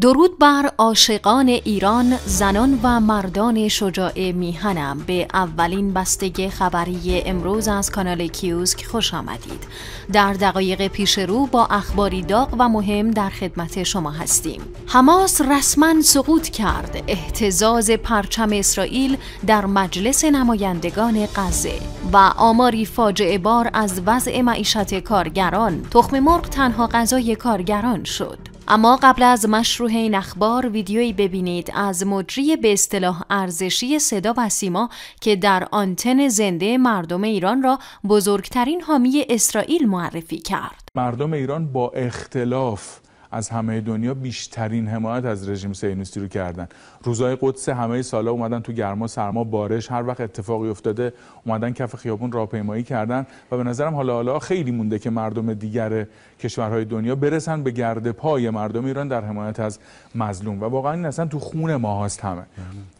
درود بر عاشقان ایران زنان و مردان شجاع میهنم به اولین بسته خبری امروز از کانال کیوسک خوش آمدید در دقایق پیش رو با اخباری داغ و مهم در خدمت شما هستیم حماس رسما سقوط کرد احتزاز پرچم اسرائیل در مجلس نمایندگان غزه و آماری فاجعه بار از وضع معیشت کارگران تخم مرغ تنها غذای کارگران شد اما قبل از مشروع این اخبار ویدیویی ببینید از مجری به اصطلاح ارزشی صدا و سیما که در آنتن زنده مردم ایران را بزرگترین حامی اسرائیل معرفی کرد مردم ایران با اختلاف از همه دنیا بیشترین حمایت از رژیم سینوسی رو کردن روزای قدس همه سالا اومدن تو گرما سرما بارش هر وقت اتفاقی افتاده اومدن کف خیابون راهپیمایی کردن و به نظرم حالا حالا خیلی مونده که مردم دیگر کشورهای دنیا برسن به گرد پای مردم ایران در حمایت از مظلوم و واقعا این اصلا تو خون ما هست همه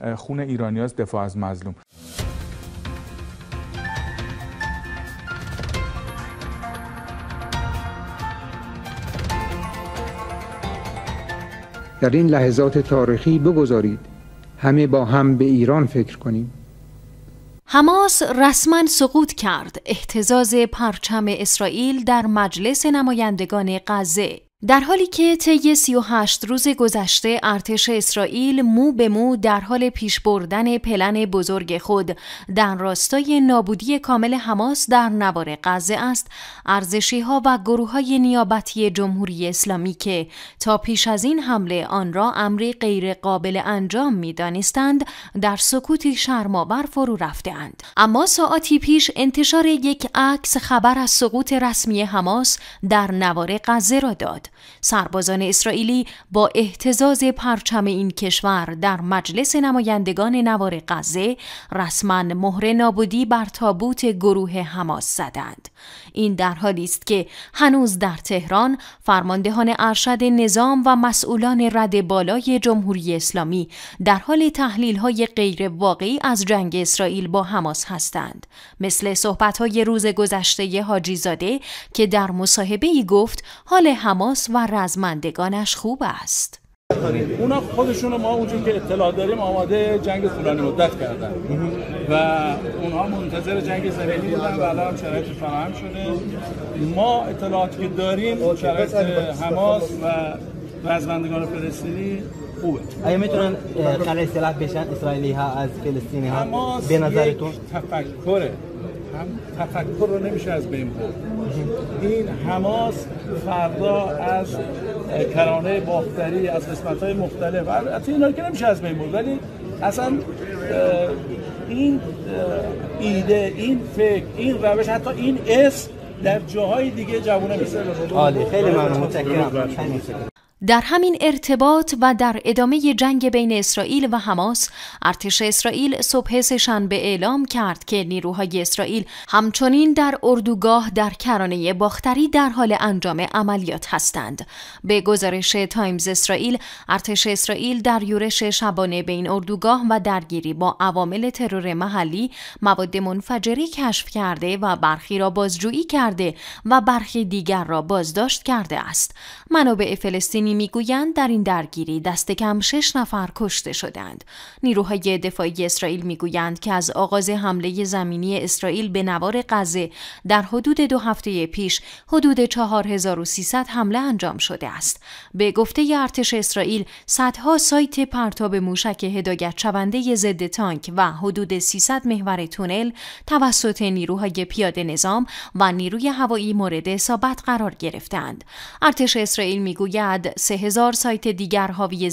بله. خون ایرانی دفاع از مظلوم در این لحظات تاریخی بگذارید همه با هم به ایران فکر کنیم حماس رسما سقوط کرد احتزاز پرچم اسرائیل در مجلس نمایندگان غزه در حالی که طی 38 روز گذشته ارتش اسرائیل مو به مو در حال پیش بردن پلن بزرگ خود در راستای نابودی کامل حماس در نوار غزه است، ارزشی ها و گروه های نیابتی جمهوری اسلامی که تا پیش از این حمله آن را امری غیر قابل انجام می دانستند، در سکوتی شرماور فرو اند. اما ساعتی پیش انتشار یک عکس خبر از سقوط رسمی حماس در نوار غزه را داد. سربازان اسرائیلی با احتزاز پرچم این کشور در مجلس نمایندگان نوار غزه رسما مهر نابودی بر تابوت گروه حماس زدند این در حالی است که هنوز در تهران فرماندهان ارشد نظام و مسئولان رد بالای جمهوری اسلامی در حال تحلیل های غیر واقعی از جنگ اسرائیل با حماس هستند مثل صحبت های روز گذشته حاجی زاده که در مصاحبه ای گفت حال حماس و رزمندگانش خوب است اونا خودشون ما اونجور که اطلاع داریم آماده جنگ طولانی مدت کردن و اونها منتظر جنگ زمینی بودن و الان شرایط فراهم شده ما اطلاعاتی که داریم شرایط حماس و رزمندگان فلسطینی خوبه آیا میتونن خلای سلاح بشن اسرائیلی ها از فلسطینی ها به نظرتون تفکره هم تفکر رو نمیشه از بین برد این حماس فردا از کرانه باختری از قسمت های مختلف حتی این که نمیشه از بین برد ولی اصلا این ایده این فکر این روش حتی این اسم در جاهای دیگه جوونه میسه خیلی ممنون در همین ارتباط و در ادامه جنگ بین اسرائیل و حماس ارتش اسرائیل صبح به اعلام کرد که نیروهای اسرائیل همچنین در اردوگاه در کرانه باختری در حال انجام عملیات هستند به گزارش تایمز اسرائیل ارتش اسرائیل در یورش شبانه بین اردوگاه و درگیری با عوامل ترور محلی مواد منفجری کشف کرده و برخی را بازجویی کرده و برخی دیگر را بازداشت کرده است منابع فلسطینی میگویند در این درگیری دست کم شش نفر کشته شدند. نیروهای دفاعی اسرائیل میگویند که از آغاز حمله زمینی اسرائیل به نوار غزه در حدود دو هفته پیش حدود 4300 حمله انجام شده است. به گفته ارتش اسرائیل صدها سایت پرتاب موشک هدایت شونده ضد تانک و حدود 300 محور تونل توسط نیروهای پیاده نظام و نیروی هوایی مورد اصابت قرار گرفتند. ارتش اسرائیل میگوید هزار سایت دیگر حاوی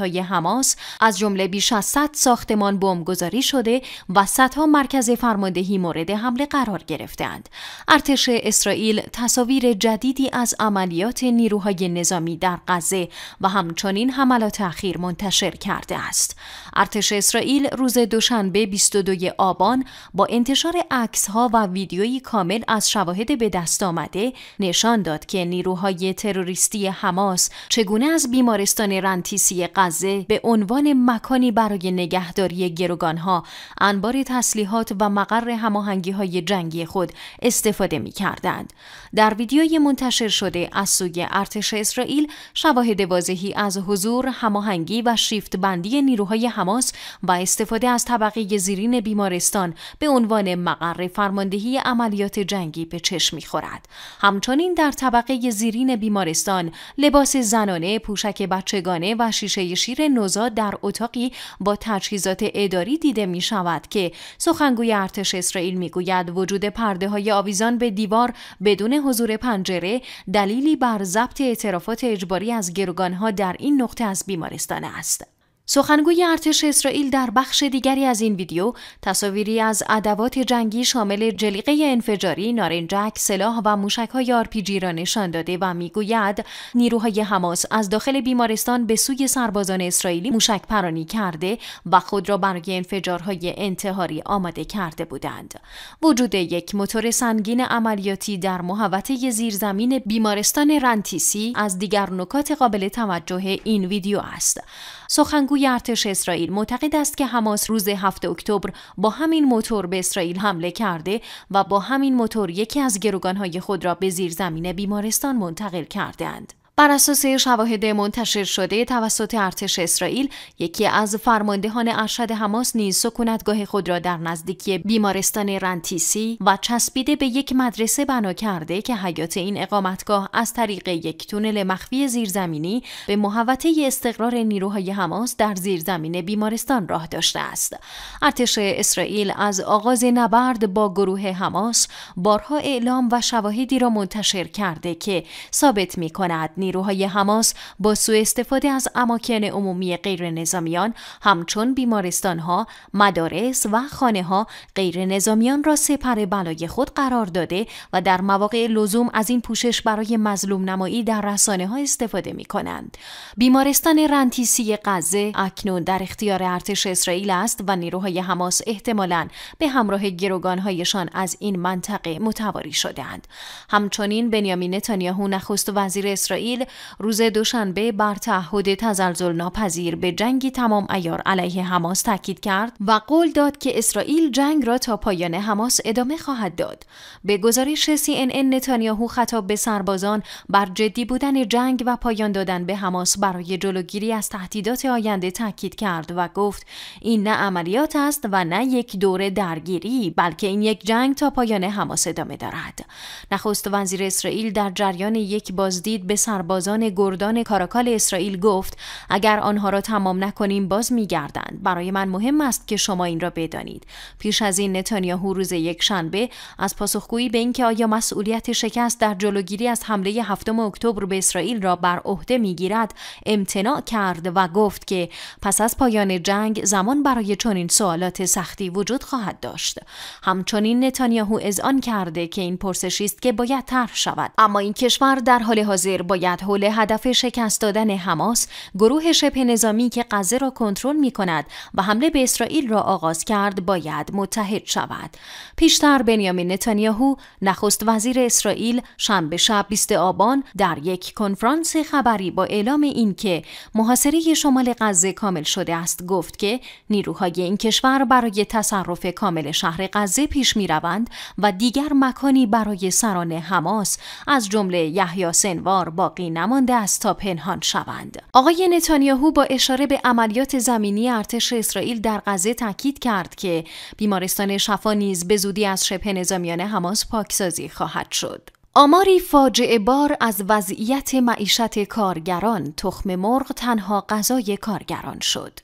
های حماس از جمله بیش از 100 ساختمان بمبگذاری شده و صدها مرکز فرماندهی مورد حمله قرار گرفتند. ارتش اسرائیل تصاویر جدیدی از عملیات نیروهای نظامی در غزه و همچنین حملات اخیر منتشر کرده است. ارتش اسرائیل روز دوشنبه 22 آبان با انتشار عکس ها و ویدیویی کامل از شواهد به دست آمده نشان داد که نیروهای تروریستی حماس چگونه از بیمارستان رنتیسی غزه به عنوان مکانی برای نگهداری گروگانها انبار تسلیحات و مقر هماهنگی های جنگی خود استفاده می کردند. در ویدیوی منتشر شده از سوی ارتش اسرائیل شواهد واضحی از حضور هماهنگی و شیفت بندی نیروهای حماس و استفاده از طبقه زیرین بیمارستان به عنوان مقر فرماندهی عملیات جنگی به چشم میخورد همچنین در طبقه زیرین بیمارستان لباس زنانه، پوشک بچگانه و شیشه شیر نوزاد در اتاقی با تجهیزات اداری دیده می شود که سخنگوی ارتش اسرائیل می گوید وجود پرده های آویزان به دیوار بدون حضور پنجره دلیلی بر ضبط اعترافات اجباری از ها در این نقطه از بیمارستان است. سخنگوی ارتش اسرائیل در بخش دیگری از این ویدیو تصاویری از ادوات جنگی شامل جلیقه انفجاری، نارنجک، سلاح و موشک‌های آرپیجی را نشان داده و میگوید نیروهای حماس از داخل بیمارستان به سوی سربازان اسرائیلی موشک پرانی کرده و خود را برای انفجارهای انتحاری آماده کرده بودند. وجود یک موتور سنگین عملیاتی در محوطه زیرزمین بیمارستان رنتیسی از دیگر نکات قابل توجه این ویدیو است. سخنگوی ارتش اسرائیل معتقد است که حماس روز 7 اکتبر با همین موتور به اسرائیل حمله کرده و با همین موتور یکی از گروگانهای خود را به زیر زمین بیمارستان منتقل کردند. بر اساس شواهد منتشر شده توسط ارتش اسرائیل یکی از فرماندهان ارشد حماس نیز سکونتگاه خود را در نزدیکی بیمارستان رنتیسی و چسبیده به یک مدرسه بنا کرده که حیات این اقامتگاه از طریق یک تونل مخفی زیرزمینی به محوطه استقرار نیروهای حماس در زیرزمین بیمارستان راه داشته است ارتش اسرائیل از آغاز نبرد با گروه حماس بارها اعلام و شواهدی را منتشر کرده که ثابت می کند نیروهای حماس با سوء استفاده از اماکن عمومی غیر نظامیان همچون بیمارستانها، مدارس و خانه ها غیر نظامیان را سپر بلای خود قرار داده و در مواقع لزوم از این پوشش برای مظلوم نمایی در رسانه ها استفاده می کنند. بیمارستان رنتیسی غزه اکنون در اختیار ارتش اسرائیل است و نیروهای حماس احتمالاً به همراه گروگانهایشان از این منطقه متواری شدند. همچنین بنیامین نتانیاهو نخست وزیر اسرائیل روز دوشنبه بر تعهد تزلزل ناپذیر به جنگی تمام ایار علیه حماس تاکید کرد و قول داد که اسرائیل جنگ را تا پایان حماس ادامه خواهد داد. به گزارش CNN نتانیاهو خطاب به سربازان بر جدی بودن جنگ و پایان دادن به حماس برای جلوگیری از تهدیدات آینده تاکید کرد و گفت این نه عملیات است و نه یک دور درگیری بلکه این یک جنگ تا پایان حماس ادامه دارد. نخست وزیر اسرائیل در جریان یک بازدید به سر بازان گردان کاراکال اسرائیل گفت اگر آنها را تمام نکنیم باز میگردند برای من مهم است که شما این را بدانید پیش از این نتانیاهو روز یک شنبه از پاسخگویی به اینکه آیا مسئولیت شکست در جلوگیری از حمله هفتم اکتبر به اسرائیل را بر عهده میگیرد امتناع کرد و گفت که پس از پایان جنگ زمان برای چنین سوالات سختی وجود خواهد داشت همچنین نتانیاهو اذعان کرده که این پرسشی است که باید طرح شود اما این کشور در حال حاضر باید حول هدف شکست دادن حماس گروه شبه نظامی که غزه را کنترل می کند و حمله به اسرائیل را آغاز کرد باید متحد شود پیشتر بنیامین نتانیاهو نخست وزیر اسرائیل شنبه شب 20 آبان در یک کنفرانس خبری با اعلام اینکه محاصره شمال غزه کامل شده است گفت که نیروهای این کشور برای تصرف کامل شهر غزه پیش می روند و دیگر مکانی برای سران حماس از جمله یحیی سنوار باقی نمانده است تا پنهان شوند آقای نتانیاهو با اشاره به عملیات زمینی ارتش اسرائیل در غزه تاکید کرد که بیمارستان شفا نیز به زودی از شبه نظامیان حماس پاکسازی خواهد شد آماری فاجعه بار از وضعیت معیشت کارگران تخم مرغ تنها غذای کارگران شد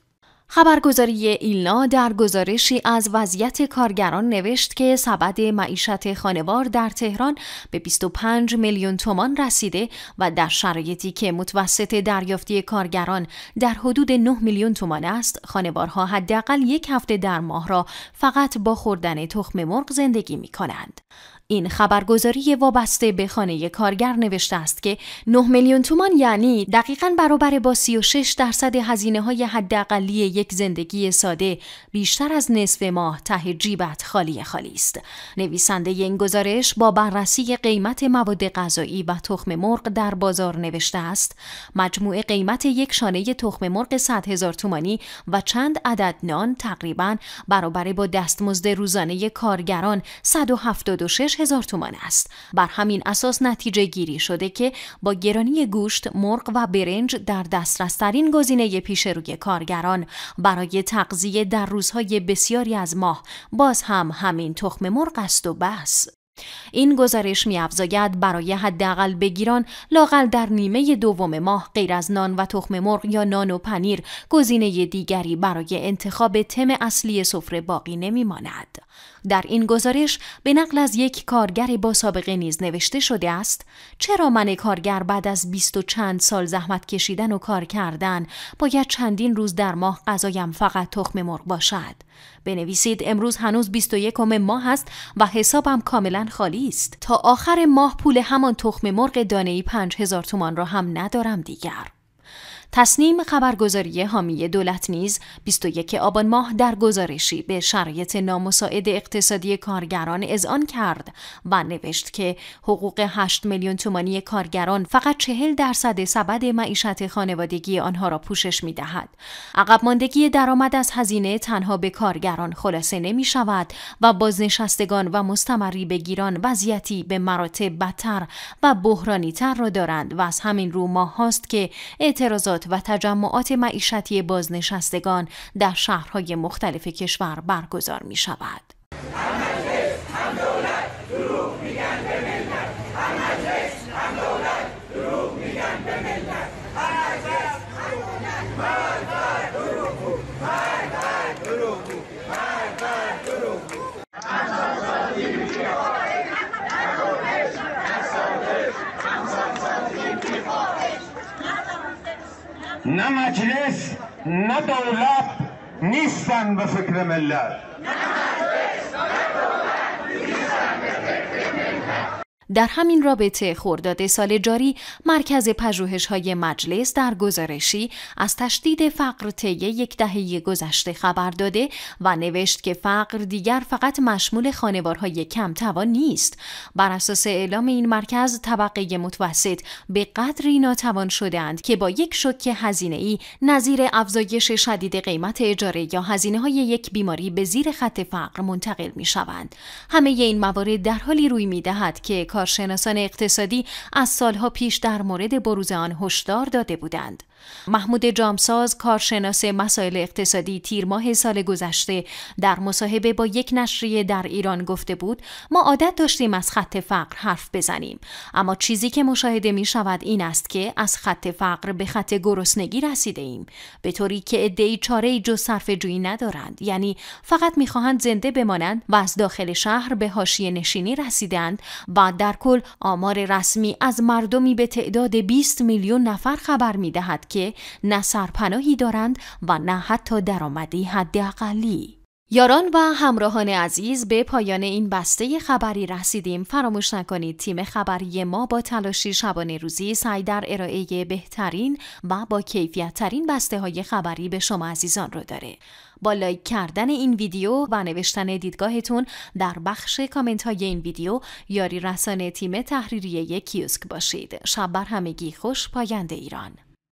خبرگزاری ایلنا در گزارشی از وضعیت کارگران نوشت که سبد معیشت خانوار در تهران به 25 میلیون تومان رسیده و در شرایطی که متوسط دریافتی کارگران در حدود 9 میلیون تومان است، خانوارها حداقل یک هفته در ماه را فقط با خوردن تخم مرغ زندگی می کنند. این خبرگزاری وابسته به خانه کارگر نوشته است که 9 میلیون تومان یعنی دقیقا برابر با 36 درصد هزینه های حداقلی یک زندگی ساده بیشتر از نصف ماه ته جیبت خالی خالی است. نویسنده این گزارش با بررسی قیمت مواد غذایی و تخم مرغ در بازار نوشته است مجموع قیمت یک شانه تخم مرغ 100 هزار تومانی و چند عدد نان تقریبا برابر با دستمزد روزانه کارگران 176 هزار تومان است. بر همین اساس نتیجه گیری شده که با گرانی گوشت، مرغ و برنج در دسترس ترین گزینه پیش روی کارگران برای تغذیه در روزهای بسیاری از ماه باز هم همین تخم مرغ است و بس. این گزارش میافزاید برای حداقل بگیران لاقل در نیمه دوم ماه غیر از نان و تخم مرغ یا نان و پنیر گزینه دیگری برای انتخاب تم اصلی سفره باقی نمیماند در این گزارش به نقل از یک کارگر با سابقه نیز نوشته شده است چرا من کارگر بعد از بیست و چند سال زحمت کشیدن و کار کردن باید چندین روز در ماه غذایم فقط تخم مرغ باشد بنویسید امروز هنوز 21 ماه است و حسابم کاملا خالی است تا آخر ماه پول همان تخم مرغ دانه ای 5000 تومان را هم ندارم دیگر تصنیم خبرگزاری حامی دولت نیز 21 آبان ماه در گزارشی به شرایط نامساعد اقتصادی کارگران اذعان کرد و نوشت که حقوق 8 میلیون تومانی کارگران فقط 40 درصد سبد معیشت خانوادگی آنها را پوشش می دهد. عقب ماندگی درآمد از هزینه تنها به کارگران خلاصه نمی شود و بازنشستگان و مستمری بگیران وضعیتی به مراتب بدتر و بحرانی تر را دارند و از همین رو ماه هاست که اعتراضات و تجمعات معیشتی بازنشستگان در شهرهای مختلف کشور برگزار می شود. ندعو لك نسا بفكر ملال در همین رابطه خرداد سال جاری مرکز های مجلس در گزارشی از تشدید فقر طی یک دهه گذشته خبر داده و نوشت که فقر دیگر فقط مشمول خانوارهای کم توان نیست بر اساس اعلام این مرکز طبقه متوسط به قدری ناتوان شدهاند که با یک شوک ای نظیر افزایش شدید قیمت اجاره یا هزینه های یک بیماری به زیر خط فقر منتقل می شوند همه این موارد در حالی روی می دهد که کارشناسان اقتصادی از سالها پیش در مورد بروز آن هشدار داده بودند. محمود جامساز کارشناس مسائل اقتصادی تیر ماه سال گذشته در مصاحبه با یک نشریه در ایران گفته بود ما عادت داشتیم از خط فقر حرف بزنیم اما چیزی که مشاهده می شود این است که از خط فقر به خط گرسنگی رسیده ایم به طوری که عدهای چاره جز صرف جویی ندارند یعنی فقط میخواهند زنده بمانند و از داخل شهر به حاشیه نشینی رسیدند و در کل آمار رسمی از مردمی به تعداد 20 میلیون نفر خبر میدهد که نه سرپناهی دارند و نه حتی درآمدی حداقلی. یاران و همراهان عزیز به پایان این بسته خبری رسیدیم فراموش نکنید تیم خبری ما با تلاشی شبانه روزی سعی در ارائه بهترین و با کیفیت ترین بسته های خبری به شما عزیزان رو داره با لایک کردن این ویدیو و نوشتن دیدگاهتون در بخش کامنت های این ویدیو یاری رسانه تیم تحریریه کیوسک باشید شب بر همگی خوش پاینده ایران